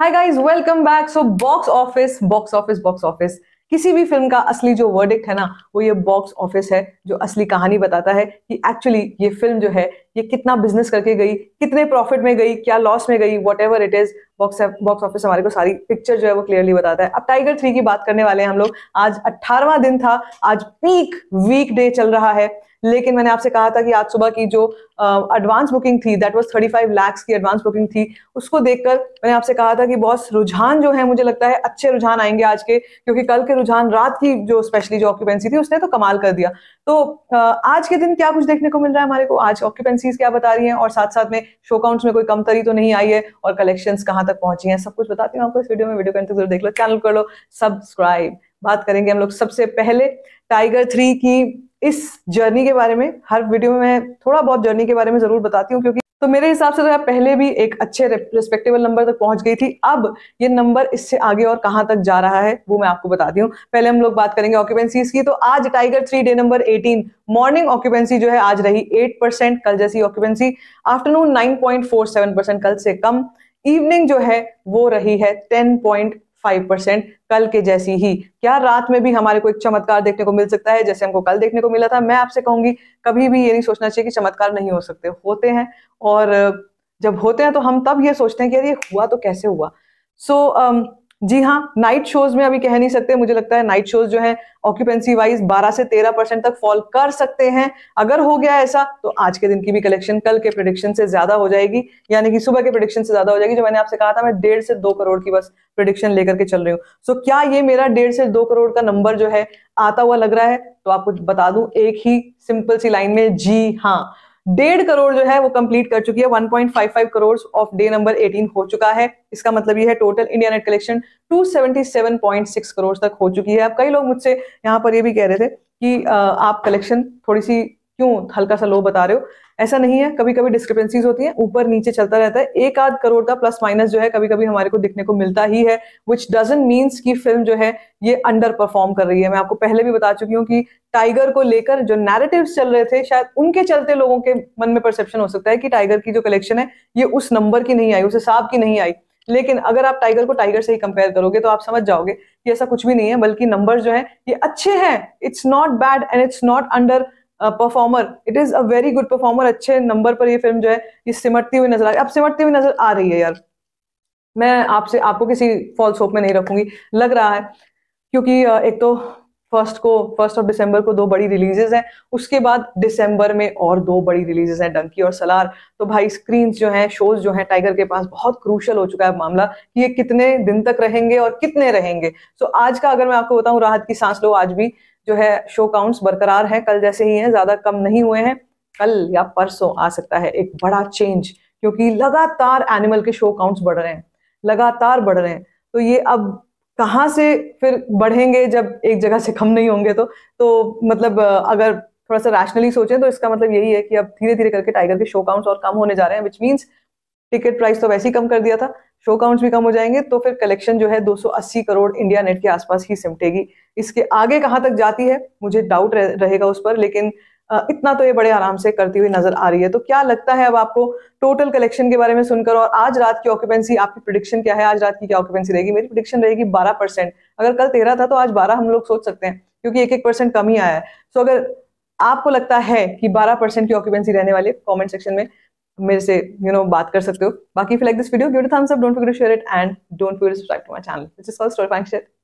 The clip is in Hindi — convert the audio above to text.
हाय guys welcome back so box office box office box office किसी भी फिल्म का असली जो वर्डिक्ट है ना वो ये बॉक्स ऑफिस है जो असली कहानी बताता है कि एक्चुअली ये फिल्म जो है ये कितना बिजनेस करके गई कितने प्रॉफिट में गई क्या लॉस में गई whatever it is box box office हमारे को सारी पिक्चर जो है वो क्लियरली बताता है अब टाइगर थ्री की बात करने वाले हैं हम लोग आज अट्ठारहवां दिन था आज पीक वीक डे चल रहा है लेकिन मैंने आपसे कहा था कि आज सुबह की जो एडवांस बुकिंग थी दैट वाज फाइव लैक्स की एडवांस बुकिंग थी उसको देखकर मैंने आपसे कहा था कि बहुत रुझान जो है मुझे लगता है अच्छे रुझान आएंगे आज के क्योंकि कल के रुझान रात की जो स्पेशली जो ऑक्यूपेंसी थी उसने तो कमाल कर दिया तो आज के दिन क्या कुछ देखने को मिल रहा है हमारे को आज ऑक्यूपेंसीज क्या बता रही है और साथ साथ में शो काउंट्स में कोई कमतरी तो नहीं आई है और कलेक्शन कहाँ तक पहुंची है सब कुछ बताती हूँ आपको इस वीडियो में वीडियो करने जरूर देख लो चैनल कर लो सब्सक्राइब बात करेंगे हम लोग सबसे पहले टाइगर थ्री की इस जर्नी के बारे में हर वीडियो में थोड़ा बहुत जर्नी के बारे में ज़रूर बताती हूँ क्योंकि तो मेरे हिसाब से तो मैं पहले भी एक अच्छे रिस्पेक्टेबल नंबर तक पहुंच गई थी अब ये नंबर इससे आगे और कहां तक जा रहा है वो मैं आपको बताती हूँ पहले हम लोग बात करेंगे ऑक्यूपेंसीज की तो आज Tiger three day number eighteen morning occupancy जो है आज रही एट परसेंट कल जैसी occupancy afternoon nine point four seven percent कल से कम इवनिंग जो है वो रही है टेन पॉइंट फाइव परसेंट कल के जैसी ही क्या रात में भी हमारे को एक चमत्कार देखने को मिल सकता है जैसे हमको कल देखने को मिला था मैं आपसे कहूंगी कभी भी ये नहीं सोचना चाहिए कि चमत्कार नहीं हो सकते होते हैं और जब होते हैं तो हम तब ये सोचते हैं कि अरे हुआ तो कैसे हुआ सो so, um, जी हाँ नाइट शोज में अभी कह नहीं सकते मुझे लगता है नाइट शोज जो है ऑक्यूपेंसी वाइज 12 से 13 परसेंट तक फॉल कर सकते हैं अगर हो गया ऐसा तो आज के दिन की भी कलेक्शन कल के प्रोडिक्शन से ज्यादा हो जाएगी यानी कि सुबह के प्रोडिक्शन से ज्यादा हो जाएगी जो मैंने आपसे कहा था मैं डेढ़ से दो करोड़ की बस प्रोडिक्शन लेकर के चल रही हूँ सो so, क्या ये मेरा डेढ़ से दो करोड़ का नंबर जो है आता हुआ लग रहा है तो आपको बता दूं एक ही सिंपल सी लाइन में जी हाँ डेढ़ करोड़ जो है वो कंप्लीट कर चुकी है 1.55 करोड़ ऑफ डे नंबर 18 हो चुका है इसका मतलब ये है total India net collection 277.6 crore तक हो चुकी है अब कई लोग मुझसे यहाँ पर ये भी कह रहे थे कि आप कलेक्शन थोड़ी सी क्यों हल्का सा लो बता रहे हो ऐसा नहीं है कभी कभी डिस्क्रिपेंसीज होती है ऊपर नीचे चलता रहता है एक आध करोड़ का प्लस माइनस जो है कभी कभी हमारे को दिखने को मिलता ही है विच डजेंट मीन्स की फिल्म जो है ये अंडर परफॉर्म कर रही है मैं आपको पहले भी बता चुकी हूँ कि टाइगर को लेकर जो नैरेटिव चल रहे थे शायद उनके चलते लोगों के मन में परसेप्शन हो सकता है कि टाइगर की जो कलेक्शन है ये उस नंबर की नहीं आई उस हिसाब की नहीं आई लेकिन अगर आप टाइगर को टाइगर से ही कंपेयर करोगे तो आप समझ जाओगे कि ऐसा कुछ भी नहीं है बल्कि नंबर जो है ये अच्छे हैं it's not bad and it's not under performer it is a very good performer अच्छे नंबर पर ये फिल्म जो है ये सिमटती हुई नजर आ रही अब सिमटती हुई नजर आ रही है यार मैं आपसे आपको किसी फॉल्स होप में नहीं रखूंगी लग रहा है क्योंकि एक तो फर्स्ट को फर्स्ट ऑफ दिसंबर को दो बड़ी रिलीजेज हैं उसके बाद दिसंबर में और दो बड़ी रिलीजेज हैं डंकी और सलार तो भाई स्क्रीन जो हैं शोज जो हैं टाइगर के पास बहुत क्रूशल हो चुका है मामला कि ये कितने दिन तक रहेंगे और कितने रहेंगे सो so, आज का अगर मैं आपको बताऊं राहत की सांस लो आज भी जो है शो काउंट्स बरकरार है कल जैसे ही है ज्यादा कम नहीं हुए हैं कल या परसों आ सकता है एक बड़ा चेंज क्योंकि लगातार एनिमल के शो काउंट्स बढ़ रहे हैं लगातार बढ़ रहे हैं तो ये अब कहाँ से फिर बढ़ेंगे जब एक जगह से कम नहीं होंगे तो तो मतलब अगर थोड़ा सा रैशनली सोचें तो इसका मतलब यही है कि अब धीरे धीरे करके टाइगर के शो काउंट्स और कम होने जा रहे हैं विच मीन्स टिकट प्राइस तो वैसे ही कम कर दिया था शो काउंट्स भी कम हो जाएंगे तो फिर कलेक्शन जो है 280 करोड़ इंडिया नेट के आसपास ही सिमटेगी इसके आगे कहाँ तक जाती है मुझे डाउट रहेगा उस पर लेकिन इतना तो ये बड़े आराम से करती हुई नजर आ रही है तो क्या लगता है अब आपको टोटल कलेक्शन के बारे में सुनकर और आज रात की ऑक्युपेंसी आपकी प्रोडिक्शन क्या है आज रात की क्या ऑक्युपेंसी रहेगी मेरी प्रोडिक्शन रहेगी बारह परसेंट अगर कल तेरह था तो आज बारह हम लोग सोच सकते हैं क्योंकि एक एक परसेंट कम ही आया है सो अगर आपको लगता है कि बारह परसेंट की ऑक्युपेंसी रहने वाले कॉमेंट सेक्शन में मेरे से यू you नो know, बात कर सकते हो बाकी if like this video give it don't forget to share it and don't forget subscribe to my channel